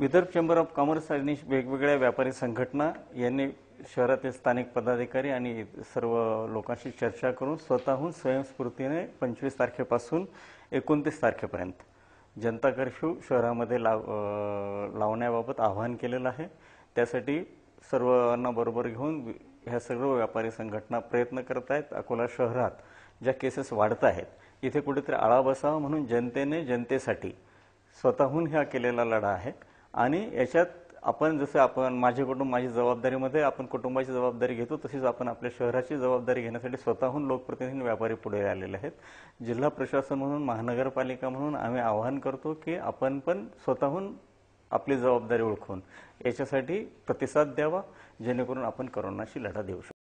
Vidarbha chamber of commerce आणि वेगवेगळ्या व्यापारी संघटना यांनी शहरातील स्थानिक पदाधिकारी आणि सर्व लोकांशी चर्चा करून स्वतःहून स्वयंस्फूर्तीने पंचवीस तारखेपासून एकोणतीस तारखेपर्यंत जनता कर्फ्यू शहरामध्ये लाव लावण्याबाबत आवाहन केलेलं आहे त्यासाठी सर्वांना बरोबर घेऊन ह्या सर्व व्यापारी संघटना प्रयत्न करत आहेत अकोला शहरात ज्या केसेस वाढत आहेत इथे कुठेतरी आळा बसावा म्हणून जनतेने जनतेसाठी स्वतःहून ह्या केलेला लढा आहे आणि याच्यात आपण जसं आपण माझे कुटुंब माझी जबाबदारीमध्ये आपण कुटुंबाची जबाबदारी घेतो तशीच आपण आपल्या शहराची जबाबदारी घेण्यासाठी स्वतःहून लोकप्रतिनिधी व्यापारी पुढे आलेले आहेत जिल्हा प्रशासन म्हणून महानगरपालिका म्हणून आम्ही आवाहन करतो की आपण पण स्वतःहून आपली जबाबदारी ओळखून याच्यासाठी प्रतिसाद द्यावा जेणेकरून आपण करोनाशी लढा देऊ शकतो